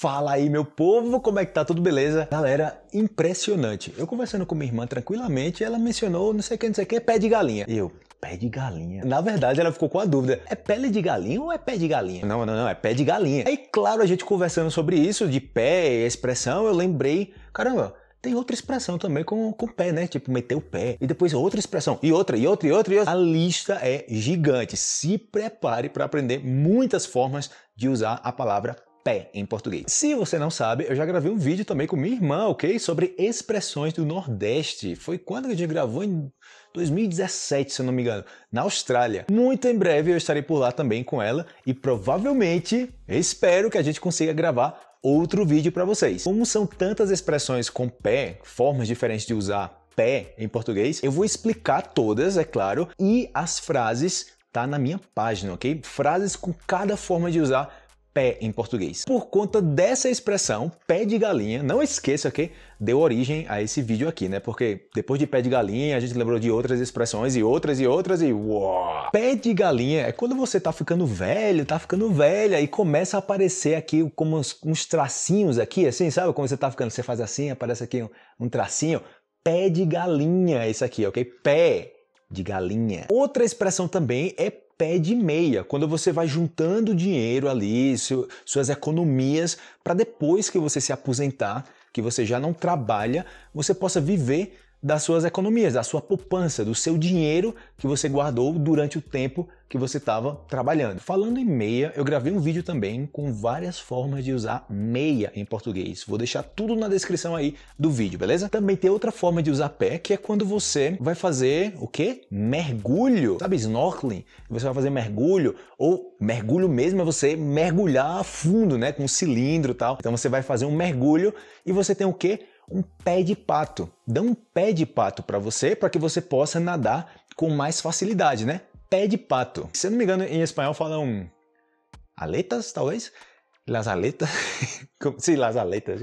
Fala aí, meu povo, como é que tá? Tudo beleza? Galera, impressionante. Eu conversando com minha irmã tranquilamente, ela mencionou não sei o que, não sei o que, pé de galinha. E eu, pé de galinha. Na verdade, ela ficou com a dúvida: é pele de galinha ou é pé de galinha? Não, não, não, é pé de galinha. Aí, claro, a gente conversando sobre isso, de pé e expressão, eu lembrei, caramba. Tem outra expressão também com, com pé, né? Tipo, meter o pé. E depois outra expressão. E outra, e outra, e outra, e outra. A lista é gigante. Se prepare para aprender muitas formas de usar a palavra pé em português. Se você não sabe, eu já gravei um vídeo também com minha irmã, ok? Sobre expressões do Nordeste. Foi quando a gente gravou em 2017, se eu não me engano, na Austrália. Muito em breve eu estarei por lá também com ela e provavelmente, espero que a gente consiga gravar outro vídeo para vocês. Como são tantas expressões com pé, formas diferentes de usar pé em português, eu vou explicar todas, é claro, e as frases tá na minha página, ok? Frases com cada forma de usar pé em português. Por conta dessa expressão, pé de galinha, não esqueça que deu origem a esse vídeo aqui, né? Porque depois de pé de galinha, a gente lembrou de outras expressões e outras e outras e uau! Pé de galinha é quando você tá ficando velho, tá ficando velha e começa a aparecer aqui como uns, uns tracinhos aqui, assim, sabe? Quando você tá ficando, você faz assim, aparece aqui um, um tracinho. Pé de galinha, isso aqui, ok? Pé de galinha. Outra expressão também é pé de meia, quando você vai juntando dinheiro ali, suas economias, para depois que você se aposentar, que você já não trabalha, você possa viver das suas economias, da sua poupança, do seu dinheiro que você guardou durante o tempo que você estava trabalhando. Falando em meia, eu gravei um vídeo também com várias formas de usar meia em português. Vou deixar tudo na descrição aí do vídeo, beleza? Também tem outra forma de usar pé, que é quando você vai fazer o quê? Mergulho. Sabe snorkeling? Você vai fazer mergulho ou mergulho mesmo é você mergulhar a fundo, né, com um cilindro e tal. Então você vai fazer um mergulho e você tem o quê? um pé de pato. Dá um pé de pato para você, para que você possa nadar com mais facilidade, né? Pé de pato. Se eu não me engano, em espanhol falam aletas, talvez? Las aletas? Sim, las aletas.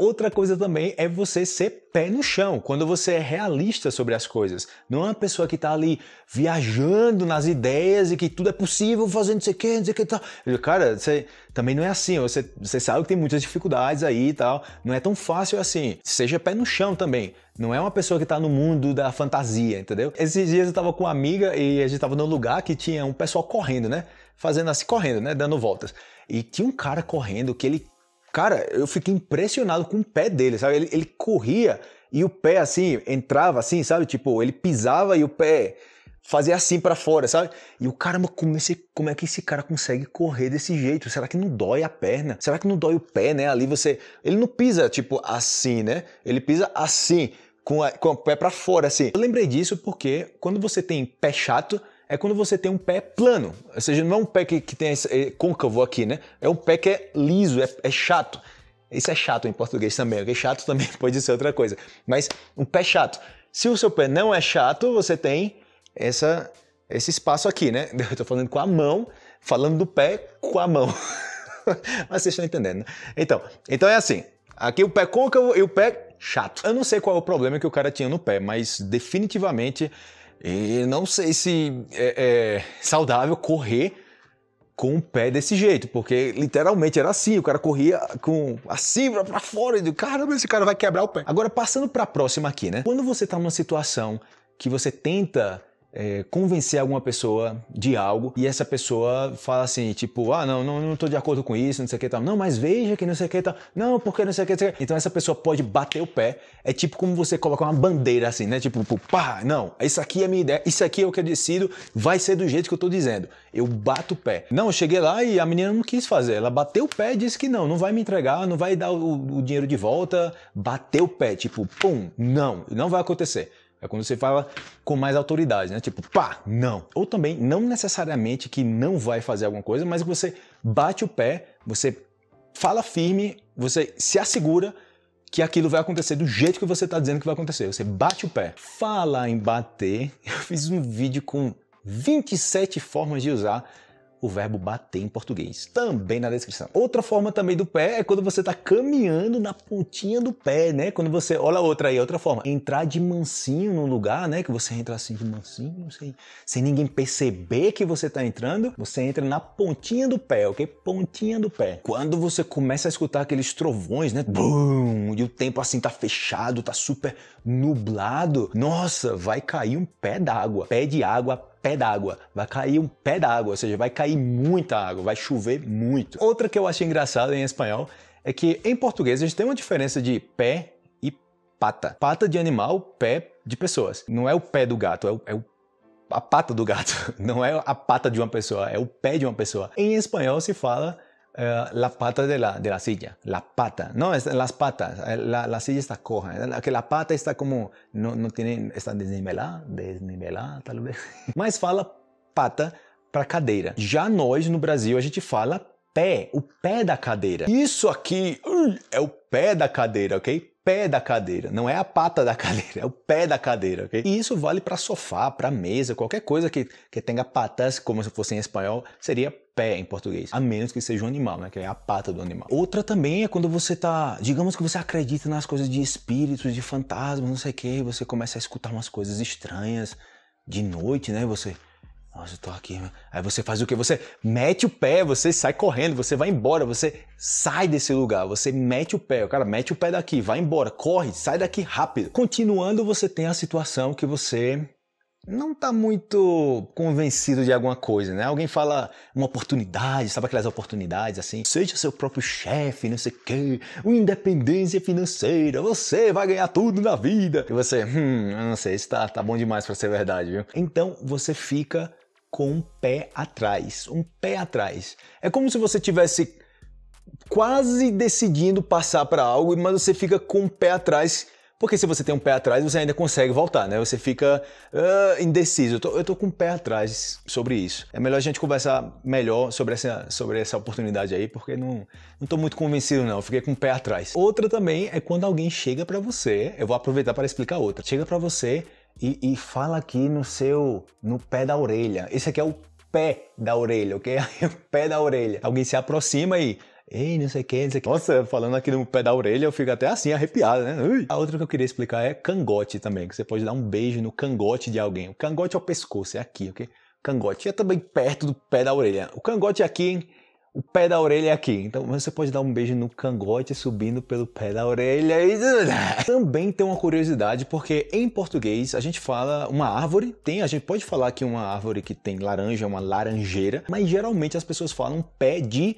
Outra coisa também é você ser pé no chão, quando você é realista sobre as coisas. Não é uma pessoa que tá ali viajando nas ideias e que tudo é possível, fazendo não sei o que, não sei o que tal. Tá. Cara, você também não é assim. Você, você sabe que tem muitas dificuldades aí e tal. Não é tão fácil assim. Seja pé no chão também. Não é uma pessoa que tá no mundo da fantasia, entendeu? Esses dias eu tava com uma amiga e a gente tava num lugar que tinha um pessoal correndo, né? fazendo assim, correndo, né? Dando voltas. E tinha um cara correndo que ele. Cara, eu fiquei impressionado com o pé dele, sabe? Ele, ele corria e o pé assim, entrava assim, sabe? Tipo, ele pisava e o pé fazia assim para fora, sabe? E o caramba, como, esse, como é que esse cara consegue correr desse jeito? Será que não dói a perna? Será que não dói o pé, né? Ali você. Ele não pisa tipo assim, né? Ele pisa assim. Com, a, com, o pé para fora, assim. Eu lembrei disso porque quando você tem pé chato, é quando você tem um pé plano. Ou seja, não é um pé que, que tem esse, é, côncavo aqui, né? É um pé que é liso, é, é chato. Isso é chato em português também, ok? Chato também pode ser outra coisa. Mas um pé chato. Se o seu pé não é chato, você tem essa, esse espaço aqui, né? Eu estou falando com a mão, falando do pé com a mão. Mas vocês estão entendendo, né? Então, então é assim. Aqui o pé côncavo e o pé chato. Eu não sei qual é o problema que o cara tinha no pé, mas definitivamente e não sei se é, é saudável correr com o pé desse jeito, porque literalmente era assim, o cara corria com assim para fora e do caramba, esse cara vai quebrar o pé. Agora passando para a próxima aqui, né? Quando você tá numa situação que você tenta é, convencer alguma pessoa de algo e essa pessoa fala assim, tipo, ah, não, não, não tô de acordo com isso, não sei o que tal. Não, mas veja que não sei o que tal. Não, porque não sei o que tal. Então essa pessoa pode bater o pé. É tipo como você colocar uma bandeira assim, né? Tipo, pá, não, isso aqui é minha ideia, isso aqui é o que eu decido, vai ser do jeito que eu tô dizendo. Eu bato o pé. Não, eu cheguei lá e a menina não quis fazer. Ela bateu o pé e disse que não, não vai me entregar, não vai dar o, o dinheiro de volta. Bateu o pé, tipo, pum, não, não vai acontecer. É quando você fala com mais autoridade, né? Tipo, pá, não. Ou também, não necessariamente que não vai fazer alguma coisa, mas você bate o pé, você fala firme, você se assegura que aquilo vai acontecer do jeito que você está dizendo que vai acontecer. Você bate o pé. Fala em bater. Eu fiz um vídeo com 27 formas de usar o verbo bater em português, também na descrição. Outra forma também do pé é quando você está caminhando na pontinha do pé, né? Quando você, olha outra aí, é outra forma, entrar de mansinho num lugar, né? Que você entra assim de mansinho, sem, sem ninguém perceber que você está entrando, você entra na pontinha do pé, ok? Pontinha do pé. Quando você começa a escutar aqueles trovões, né? Bum! E o tempo assim tá fechado, tá super nublado. Nossa, vai cair um pé d'água, pé de água pé d'água, vai cair um pé d'água, ou seja, vai cair muita água, vai chover muito. Outra que eu achei engraçada em espanhol é que em português a gente tem uma diferença de pé e pata. Pata de animal, pé de pessoas. Não é o pé do gato, é o, é o a pata do gato, não é a pata de uma pessoa, é o pé de uma pessoa. Em espanhol se fala eh, la pata de la, de la silla, la pata, no, es, las patas, eh, la, la, silla está coja, eh, que la pata está como, no, no tiene, está desnivelada, desnivelada talvez. Mas fala pata para cadeira. Já nós, no Brasil, a gente fala pé, o pé da cadeira. Isso aqui uh, é o pé da cadeira, ok? pé da cadeira, não é a pata da cadeira, é o pé da cadeira, ok? E isso vale para sofá, para mesa, qualquer coisa que, que tenha patas, como se fosse em espanhol, seria pé em português, a menos que seja um animal, né? Que é a pata do animal. Outra também é quando você tá, digamos que você acredita nas coisas de espíritos, de fantasmas, não sei o que, você começa a escutar umas coisas estranhas de noite, né? Você nossa, eu tô aqui. Aí você faz o que? Você mete o pé, você sai correndo, você vai embora, você sai desse lugar, você mete o pé. O cara mete o pé daqui, vai embora, corre, sai daqui rápido. Continuando, você tem a situação que você não tá muito convencido de alguma coisa, né? Alguém fala uma oportunidade, sabe aquelas oportunidades assim? Seja seu próprio chefe, não sei o quê, uma independência financeira, você vai ganhar tudo na vida. E você, hum, eu não sei, isso tá, tá bom demais para ser verdade, viu? Então você fica com um pé atrás, um pé atrás. É como se você tivesse quase decidindo passar para algo, mas você fica com um pé atrás, porque se você tem um pé atrás, você ainda consegue voltar, né? Você fica uh, indeciso. Eu tô, eu tô com um pé atrás sobre isso. É melhor a gente conversar melhor sobre essa, sobre essa oportunidade aí, porque não, não tô muito convencido, não. Eu fiquei com um pé atrás. Outra também é quando alguém chega para você. Eu vou aproveitar para explicar outra. Chega para você e, e fala aqui no seu, no pé da orelha. Esse aqui é o pé da orelha, ok? É o pé da orelha. Alguém se aproxima e ei, não sei o que, não sei o que. Nossa, falando aqui no pé da orelha, eu fico até assim, arrepiado, né? Ui. A outra que eu queria explicar é cangote também, que você pode dar um beijo no cangote de alguém. O cangote é o pescoço, é aqui, ok? Cangote é também perto do pé da orelha. O cangote é aqui, hein? o pé da orelha é aqui. Então você pode dar um beijo no cangote subindo pelo pé da orelha e. Também tem uma curiosidade, porque em português a gente fala uma árvore, tem, a gente pode falar que uma árvore que tem laranja é uma laranjeira, mas geralmente as pessoas falam pé de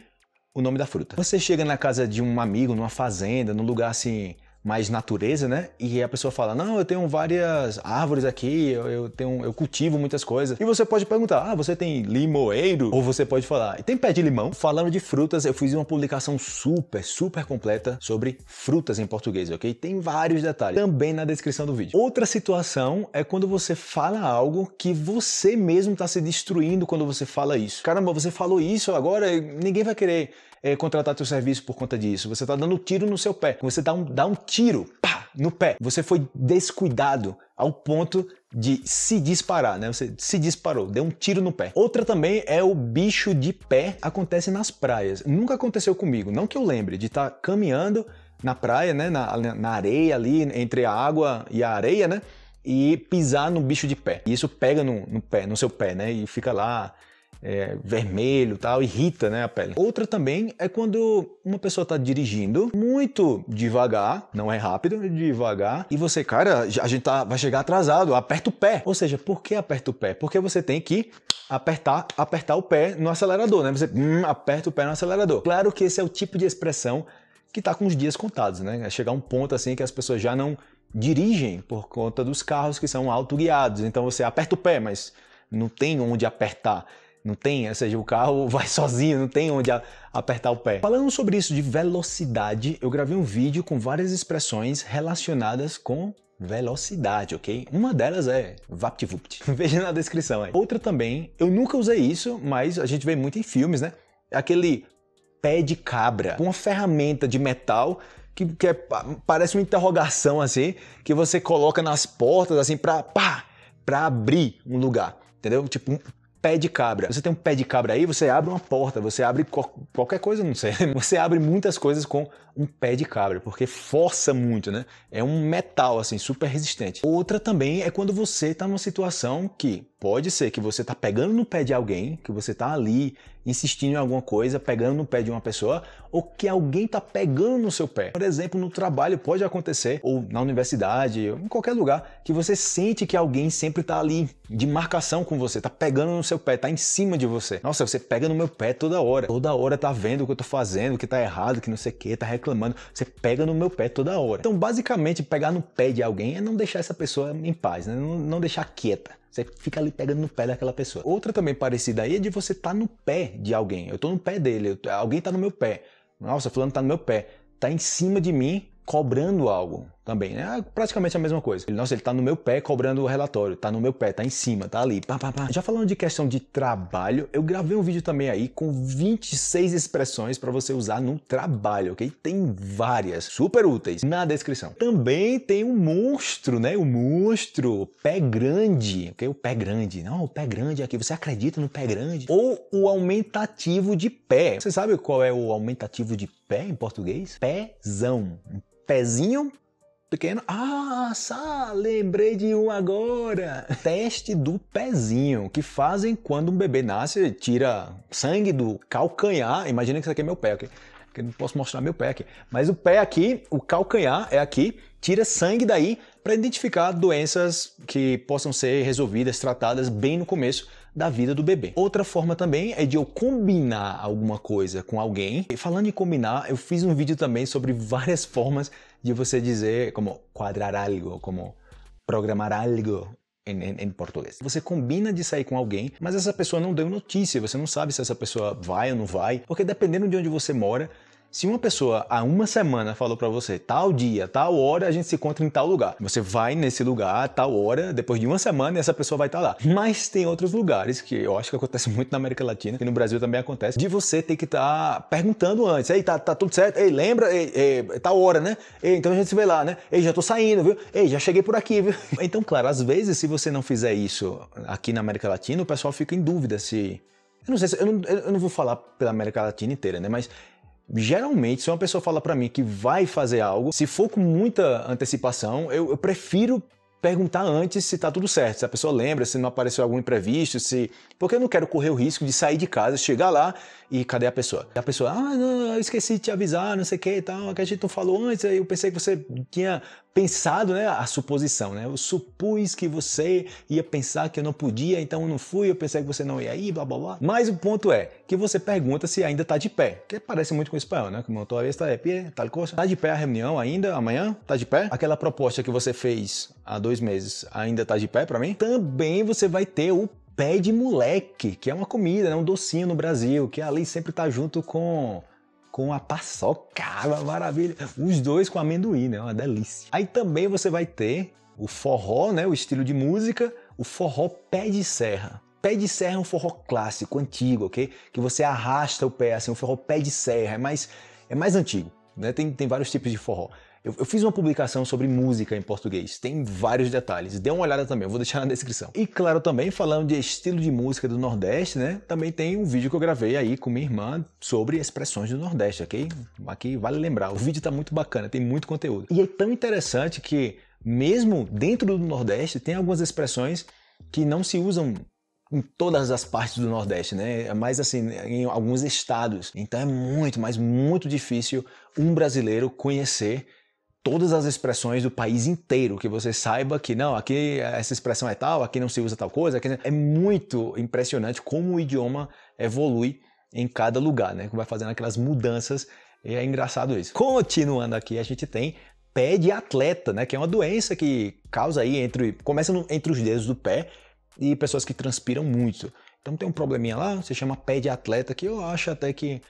o nome da fruta. Você chega na casa de um amigo, numa fazenda, num lugar assim mais natureza, né? E a pessoa fala: Não, eu tenho várias árvores aqui, eu, eu, tenho, eu cultivo muitas coisas. E você pode perguntar: Ah, você tem limoeiro? Ou você pode falar: Tem pé de limão? Falando de frutas, eu fiz uma publicação super, super completa sobre frutas em português, ok? Tem vários detalhes também na descrição do vídeo. Outra situação é quando você fala algo que você mesmo está se destruindo quando você fala isso. Caramba, você falou isso agora, ninguém vai querer é, contratar teu serviço por conta disso. Você está dando tiro no seu pé. Você dá um, dá um tiro, pá, no pé. Você foi descuidado ao ponto de se disparar, né? Você se disparou, deu um tiro no pé. Outra também é o bicho de pé, acontece nas praias. Nunca aconteceu comigo, não que eu lembre, de estar tá caminhando na praia, né? Na, na areia ali, entre a água e a areia, né? E pisar no bicho de pé. E isso pega no, no pé, no seu pé, né? E fica lá é, vermelho tal, irrita né, a pele. Outra também é quando uma pessoa está dirigindo muito devagar, não é rápido, é devagar, e você, cara, a gente tá, vai chegar atrasado, aperta o pé. Ou seja, por que aperta o pé? Porque você tem que apertar, apertar o pé no acelerador, né? Você hum, aperta o pé no acelerador. Claro que esse é o tipo de expressão que está com os dias contados, né? É chegar um ponto assim que as pessoas já não dirigem por conta dos carros que são guiados. Então você aperta o pé, mas não tem onde apertar. Não tem, ou seja, o carro vai sozinho, não tem onde a, apertar o pé. Falando sobre isso de velocidade, eu gravei um vídeo com várias expressões relacionadas com velocidade, ok? Uma delas é VaptVupt. Veja na descrição aí. Outra também, eu nunca usei isso, mas a gente vê muito em filmes, né? Aquele pé de cabra, uma ferramenta de metal que, que é, parece uma interrogação assim, que você coloca nas portas assim para pá, para abrir um lugar, entendeu? Tipo pé de cabra. Você tem um pé de cabra aí, você abre uma porta, você abre qualquer coisa, não sei. Você abre muitas coisas com um pé de cabra, porque força muito, né? É um metal assim super resistente. Outra também é quando você está numa situação que Pode ser que você está pegando no pé de alguém, que você está ali insistindo em alguma coisa, pegando no pé de uma pessoa, ou que alguém está pegando no seu pé. Por exemplo, no trabalho pode acontecer, ou na universidade, ou em qualquer lugar, que você sente que alguém sempre está ali de marcação com você, está pegando no seu pé, está em cima de você. Nossa, você pega no meu pé toda hora. Toda hora está vendo o que eu estou fazendo, que está errado, que não sei o que, está reclamando. Você pega no meu pé toda hora. Então, basicamente, pegar no pé de alguém é não deixar essa pessoa em paz, né? não deixar quieta. Você fica ali pegando no pé daquela pessoa. Outra também parecida aí é de você estar tá no pé de alguém. Eu estou no pé dele, alguém está no meu pé. Nossa, fulano está no meu pé. Está em cima de mim cobrando algo também, né? Ah, praticamente a mesma coisa. Ele, nossa, ele tá no meu pé cobrando o relatório, tá no meu pé, tá em cima, tá ali, pá, pá, pá. Já falando de questão de trabalho, eu gravei um vídeo também aí com 26 expressões para você usar no trabalho, ok? Tem várias, super úteis, na descrição. Também tem um monstro, né? O monstro, pé grande, ok? O pé grande. Não, o pé grande aqui, você acredita no pé grande? Ou o aumentativo de pé. Você sabe qual é o aumentativo de pé em português? Pezão. pezinho pequeno. Ah, lembrei de um agora. Teste do pezinho, que fazem quando um bebê nasce, tira sangue do calcanhar. Imagina que isso aqui é meu pé, ok? que não posso mostrar meu pé aqui. Mas o pé aqui, o calcanhar é aqui, tira sangue daí para identificar doenças que possam ser resolvidas, tratadas bem no começo da vida do bebê. Outra forma também é de eu combinar alguma coisa com alguém. E falando em combinar, eu fiz um vídeo também sobre várias formas de você dizer como quadrar algo, como programar algo em, em, em, português. Você combina de sair com alguém, mas essa pessoa não deu notícia, você não sabe se essa pessoa vai ou não vai, porque dependendo de onde você mora, se uma pessoa há uma semana falou para você, tal dia, tal hora a gente se encontra em tal lugar, você vai nesse lugar tal hora, depois de uma semana e essa pessoa vai estar tá lá. Mas tem outros lugares que eu acho que acontece muito na América Latina e no Brasil também acontece, de você ter que estar tá perguntando antes, ei, tá, tá tudo certo? Ei, lembra? Ei, ei, tal hora, né? Ei, então a gente se vê lá, né? Ei, já tô saindo, viu? Ei, já cheguei por aqui, viu? Então, claro, às vezes se você não fizer isso aqui na América Latina, o pessoal fica em dúvida se eu não sei se, eu não, eu não vou falar pela América Latina inteira, né? Mas Geralmente, se uma pessoa fala para mim que vai fazer algo, se for com muita antecipação, eu, eu prefiro perguntar antes se está tudo certo, se a pessoa lembra, se não apareceu algum imprevisto, se porque eu não quero correr o risco de sair de casa, chegar lá e cadê a pessoa? A pessoa, ah, não, eu esqueci de te avisar, não sei o que e tal, que a gente não falou antes, eu pensei que você tinha pensado, né, a suposição, né? Eu supus que você ia pensar que eu não podia, então eu não fui, eu pensei que você não ia ir, blá blá blá. Mas o ponto é que você pergunta se ainda tá de pé, que parece muito com o espanhol, né? Que montou a está de pé, tal coisa. Tá de pé a reunião ainda amanhã? Tá de pé? Aquela proposta que você fez há dois meses ainda tá de pé para mim? Também você vai ter o pé de moleque, que é uma comida, né? um docinho no Brasil, que ali sempre tá junto com com a paçoca, uma maravilha. Os dois com amendoim, né? Uma delícia. Aí também você vai ter o forró, né? O estilo de música, o forró pé de serra. Pé de serra é um forró clássico, antigo, ok? Que você arrasta o pé, assim, um forró pé de serra, é mais, é mais antigo, né? Tem, tem vários tipos de forró. Eu, eu, fiz uma publicação sobre música em português, tem vários detalhes. Dê uma olhada também, eu vou deixar na descrição. E claro, também falando de estilo de música do Nordeste, né? Também tem um vídeo que eu gravei aí com minha irmã sobre expressões do Nordeste, ok? Aqui vale lembrar, o vídeo tá muito bacana, tem muito conteúdo. E é tão interessante que, mesmo dentro do Nordeste, tem algumas expressões que não se usam em todas as partes do Nordeste, né? É mas assim, em alguns estados. Então é muito, mas muito difícil um brasileiro conhecer todas as expressões do país inteiro, que você saiba que não, aqui essa expressão é tal, aqui não se usa tal coisa. Aqui... É muito impressionante como o idioma evolui em cada lugar, né? Vai fazendo aquelas mudanças e é engraçado isso. Continuando aqui, a gente tem pé de atleta, né? Que é uma doença que causa aí entre. começa no, entre os dedos do pé e pessoas que transpiram muito. Então tem um probleminha lá, se chama pé de atleta, que eu acho até que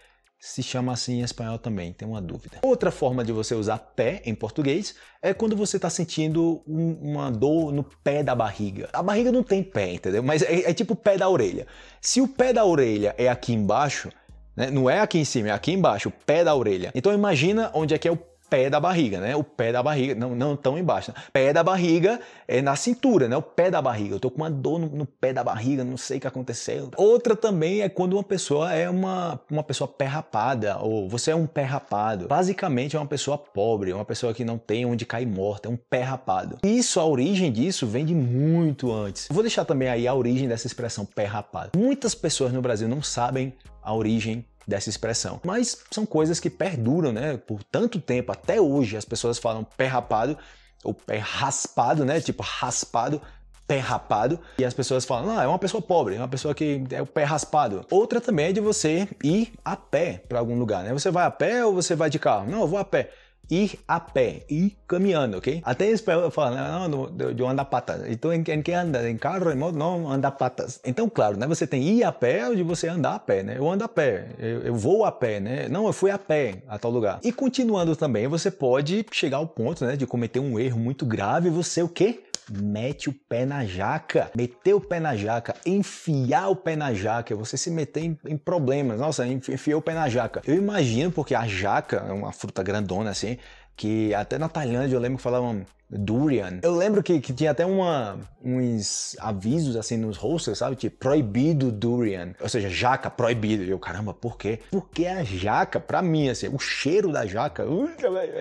se chama assim em espanhol também, tem uma dúvida. Outra forma de você usar pé em português é quando você está sentindo um, uma dor no pé da barriga. A barriga não tem pé, entendeu? Mas é, é tipo o pé da orelha. Se o pé da orelha é aqui embaixo, né? não é aqui em cima, é aqui embaixo, o pé da orelha. Então imagina onde é que é o pé da barriga, né? O pé da barriga, não, não tão embaixo. Né? Pé da barriga é na cintura, né? O pé da barriga. Eu tô com uma dor no, no, pé da barriga, não sei o que aconteceu. Outra também é quando uma pessoa é uma, uma pessoa pé rapada, ou você é um pé rapado. Basicamente é uma pessoa pobre, uma pessoa que não tem onde cair morta, é um pé rapado. Isso, a origem disso vem de muito antes. Vou deixar também aí a origem dessa expressão pé rapado. Muitas pessoas no Brasil não sabem a origem dessa expressão. Mas são coisas que perduram, né? Por tanto tempo, até hoje, as pessoas falam pé rapado ou pé raspado, né? Tipo, raspado, pé rapado. E as pessoas falam, ah, é uma pessoa pobre, é uma pessoa que é o pé raspado. Outra também é de você ir a pé para algum lugar, né? Você vai a pé ou você vai de carro? Não, eu vou a pé ir a pé, ir caminhando, ok? Até eles falam, ah, não, não de andar patas. Então, em, em que anda? Em carro, em moto? Não, anda patas. Então, claro, né? Você tem ir a pé ou de você andar a pé, né? Eu ando a pé, eu, eu vou a pé, né? Não, eu fui a pé a tal lugar. E continuando também, você pode chegar ao ponto, né, de cometer um erro muito grave e você o quê? mete o pé na jaca. Meter o pé na jaca, enfiar o pé na jaca, você se meter em, em problemas. Nossa, enfiou o pé na jaca. Eu imagino, porque a jaca é uma fruta grandona assim, que até na Tailândia eu lembro que falavam durian. Eu lembro que, que tinha até uma, uns avisos assim nos hostels, sabe? Tipo, proibido durian. Ou seja, jaca, proibido. E eu, caramba, por quê? Porque a jaca, pra mim, assim, o cheiro da jaca, eu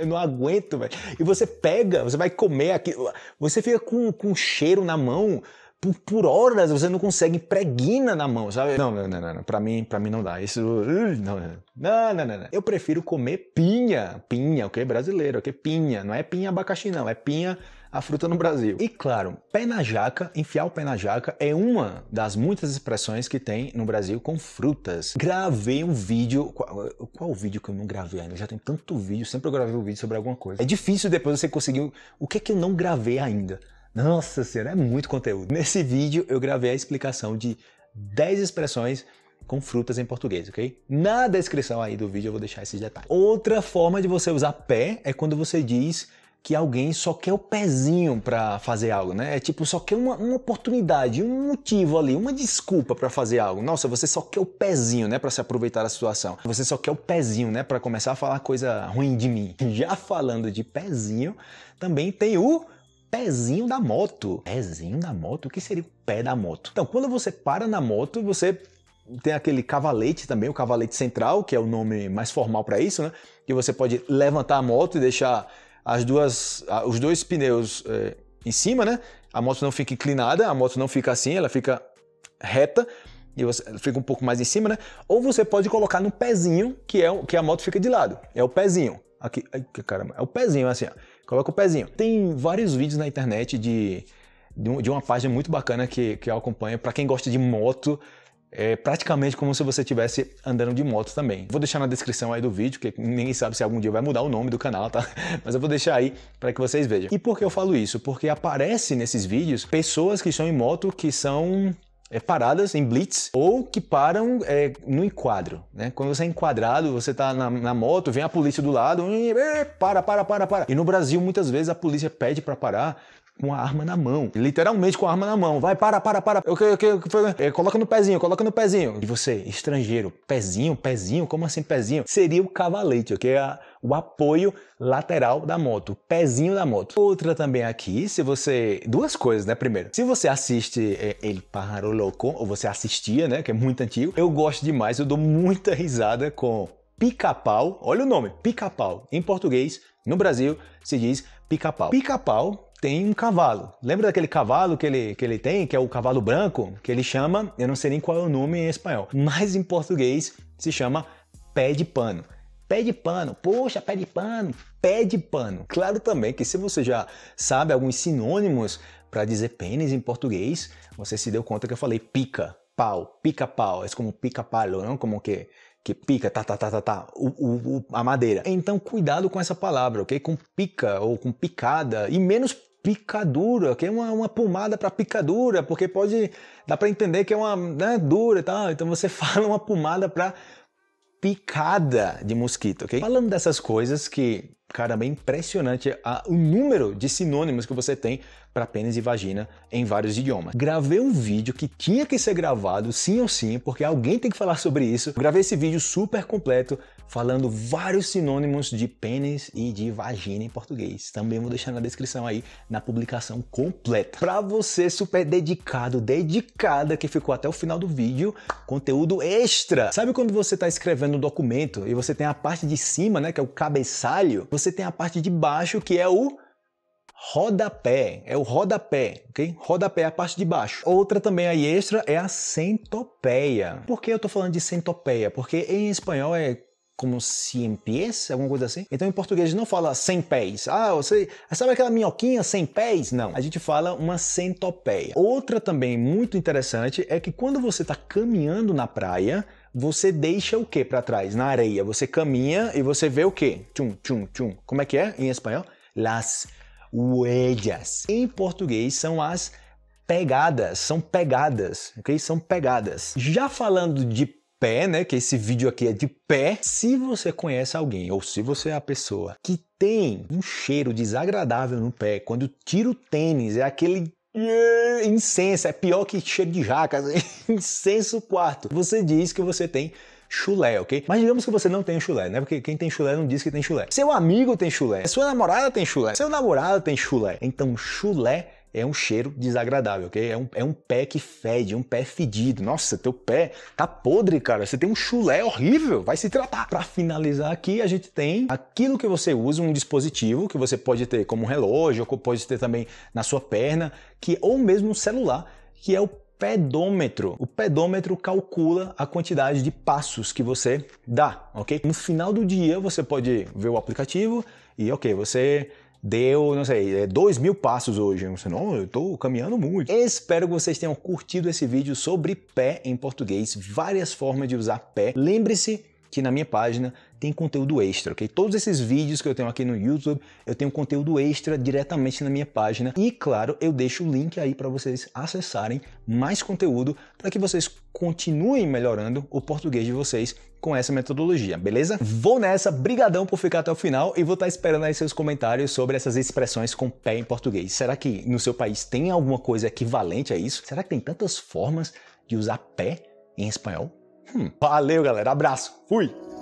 não aguento, velho. E você pega, você vai comer aquilo, você fica com, com cheiro na mão por, por horas, você não consegue preguina na mão, sabe? Não, não, não, não, Pra, mim, pra mim não dá. Isso. Não, não, não, não, Eu prefiro comer pinha. Pinha, ok? Brasileiro, ok? Pinha. Não é pinha abacaxi, não. É pinha a fruta no Brasil. E claro, pé na jaca, enfiar o pé na jaca é uma das muitas expressões que tem no Brasil com frutas. Gravei um vídeo, qual, qual vídeo que eu não gravei ainda? Já tem tanto vídeo, sempre eu gravei um vídeo sobre alguma coisa. É difícil depois você conseguir o que é que eu não gravei ainda. Nossa senhora, é muito conteúdo. Nesse vídeo eu gravei a explicação de 10 expressões com frutas em português, ok? Na descrição aí do vídeo eu vou deixar esses detalhes. Outra forma de você usar pé é quando você diz que alguém só quer o pezinho para fazer algo, né? É tipo, só quer uma, uma oportunidade, um motivo ali, uma desculpa para fazer algo. Nossa, você só quer o pezinho, né, para se aproveitar da situação. Você só quer o pezinho, né, para começar a falar coisa ruim de mim. Já falando de pezinho, também tem o pezinho da moto. Pezinho da moto? O que seria o pé da moto? Então, quando você para na moto, você tem aquele cavalete também, o cavalete central, que é o nome mais formal para isso, né? Que você pode levantar a moto e deixar as duas, os dois pneus é, em cima, né? A moto não fica inclinada, a moto não fica assim, ela fica reta e você fica um pouco mais em cima, né? Ou você pode colocar no pezinho, que é o, que a moto fica de lado. É o pezinho. Aqui, ai, caramba, é o pezinho assim, ó. Coloca o pezinho. Tem vários vídeos na internet de, de, uma página muito bacana que, que eu acompanho para quem gosta de moto. É praticamente como se você estivesse andando de moto também. Vou deixar na descrição aí do vídeo, que ninguém sabe se algum dia vai mudar o nome do canal, tá? Mas eu vou deixar aí para que vocês vejam. E por que eu falo isso? Porque aparece nesses vídeos pessoas que estão em moto que são é, paradas em blitz ou que param é, no enquadro. Né? Quando você é enquadrado, você está na, na, moto, vem a polícia do lado, e, eh, para, para, para, para. E no Brasil, muitas vezes a polícia pede para parar com a arma na mão. Literalmente com a arma na mão. Vai, para, para, para. Eu, eu, eu, eu, é, coloca no pezinho, coloca no pezinho. E você, estrangeiro, pezinho, pezinho? Como assim pezinho? Seria o cavalete, ok? A, o apoio lateral da moto, pezinho da moto. Outra também aqui, se você. Duas coisas, né? Primeiro, se você assiste é, El Pájaro ou você assistia, né? Que é muito antigo, eu gosto demais, eu dou muita risada com pica-pau. Olha o nome, pica-pau. Em português, no Brasil, se diz pica-pau. Pica-pau tem um cavalo. Lembra daquele cavalo que ele, que ele tem, que é o cavalo branco, que ele chama, eu não sei nem qual é o nome em espanhol, mas em português se chama pé de pano. Pé de pano, poxa, pé de pano, pé de pano. Claro também que se você já sabe alguns sinônimos para dizer pênis em português, você se deu conta que eu falei pica, pau, pica pau, é como pica palo, não como que que pica, tá, tá, tá, tá, tá, o, o, a madeira. Então, cuidado com essa palavra, ok? Com pica ou com picada e menos picadura, que é uma, uma pomada para picadura, porque pode dá para entender que é uma né, dura e tal. Então você fala uma pomada para picada de mosquito, ok? Falando dessas coisas que, cara, é impressionante a, o número de sinônimos que você tem para pênis e vagina em vários idiomas. Gravei um vídeo que tinha que ser gravado, sim ou sim, porque alguém tem que falar sobre isso. Gravei esse vídeo super completo, falando vários sinônimos de pênis e de vagina em português. Também vou deixar na descrição aí, na publicação completa. Para você super dedicado, dedicada que ficou até o final do vídeo, conteúdo extra. Sabe quando você está escrevendo um documento e você tem a parte de cima, né, que é o cabeçalho, você tem a parte de baixo que é o rodapé, é o rodapé, ok? Rodapé é a parte de baixo. Outra também aí extra é a centopeia. Por que eu tô falando de centopeia? Porque em espanhol é como cien pés, alguma coisa assim. Então em português não fala cem pés. Ah, você sabe aquela minhoquinha sem pés? Não. A gente fala uma centopeia. Outra também muito interessante é que quando você está caminhando na praia, você deixa o que para trás? Na areia. Você caminha e você vê o que? Tchum, tchum, tchum. Como é que é em espanhol? Las huellas. Em português são as pegadas, são pegadas, ok? São pegadas. Já falando de pé, né? Que esse vídeo aqui é de pé. Se você conhece alguém ou se você é a pessoa que tem um cheiro desagradável no pé, quando tira o tênis, é aquele incenso, é pior que cheiro de jaca, incenso quarto. Você diz que você tem chulé, ok? Mas digamos que você não tem chulé, né? Porque quem tem chulé não diz que tem chulé. Seu amigo tem chulé, sua namorada tem chulé, seu namorado tem chulé. Então chulé é um cheiro desagradável, ok? É um, é um pé que fede, é um pé fedido. Nossa, teu pé tá podre, cara. Você tem um chulé horrível, vai se tratar. Para finalizar aqui, a gente tem aquilo que você usa, um dispositivo que você pode ter como um relógio, ou pode ter também na sua perna, que ou mesmo um celular, que é o pedômetro. O pedômetro calcula a quantidade de passos que você dá, ok? No final do dia, você pode ver o aplicativo e, ok, você deu, não sei, é, dois mil passos hoje. você não, eu estou caminhando muito. Espero que vocês tenham curtido esse vídeo sobre pé em português, várias formas de usar pé. Lembre-se que na minha página tem conteúdo extra, ok? Todos esses vídeos que eu tenho aqui no YouTube, eu tenho conteúdo extra diretamente na minha página e, claro, eu deixo o link aí para vocês acessarem mais conteúdo para que vocês continuem melhorando o português de vocês com essa metodologia, beleza? Vou nessa, brigadão por ficar até o final e vou estar tá esperando aí seus comentários sobre essas expressões com pé em português. Será que no seu país tem alguma coisa equivalente a isso? Será que tem tantas formas de usar pé em espanhol? Hum, valeu, galera. Abraço. Fui.